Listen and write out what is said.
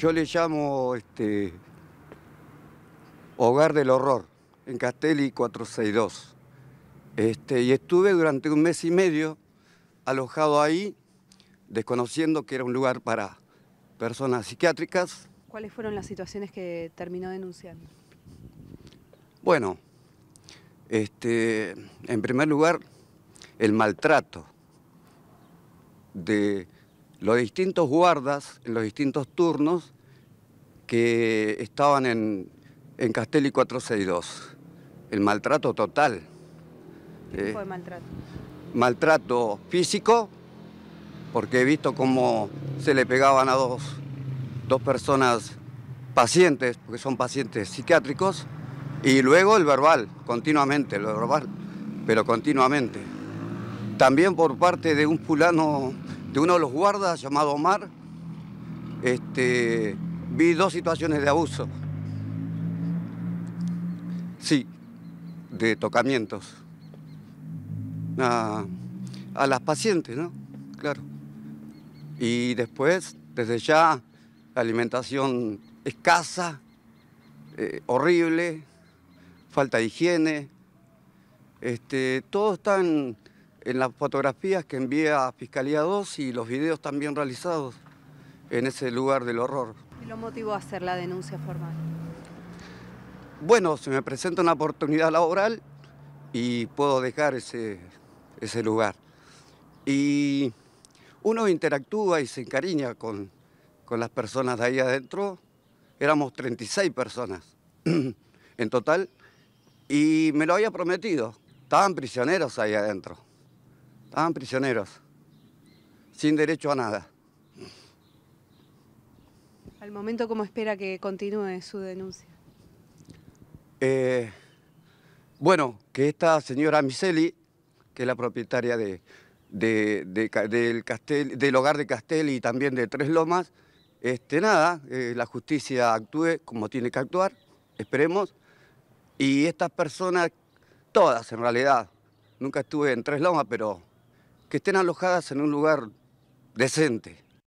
Yo le llamo este, Hogar del Horror, en Castelli 462. Este, y estuve durante un mes y medio alojado ahí, desconociendo que era un lugar para personas psiquiátricas. ¿Cuáles fueron las situaciones que terminó denunciando? Bueno, este, en primer lugar, el maltrato de los distintos guardas en los distintos turnos que estaban en, en Castelli 462. El maltrato total. ¿Qué tipo eh, de maltrato? Maltrato físico, porque he visto cómo se le pegaban a dos, personas pacientes, porque son pacientes psiquiátricos, y luego el verbal, continuamente, el verbal, pero continuamente. También por parte de un fulano de uno de los guardas llamado Omar, este, vi dos situaciones de abuso. Sí, de tocamientos. A, las pacientes, ¿no? Claro. Y después, desde ya, alimentación escasa, eh, horrible, falta de higiene. Este, todo está en, en las fotografías que envía a Fiscalía 2 y los videos también realizados en ese lugar del horror. ¿Y lo motivó a hacer la denuncia formal? Bueno, se me presenta una oportunidad laboral y puedo dejar ese, ese lugar. Y uno interactúa y se encariña con, con las personas de ahí adentro. Éramos 36 personas en total y me lo había prometido. Estaban prisioneros ahí adentro. Estaban prisioneros, sin derecho a nada. Al momento, ¿cómo espera que continúe su denuncia? Eh, bueno, que esta señora Miseli, que es la propietaria de, del, del, hogar de Castel y también de Tres Lomas, este, nada, eh, la justicia actúe como tiene que actuar, esperemos, y estas personas, todas en realidad, nunca estuve en Tres Lomas, pero que estén alojadas en un lugar decente.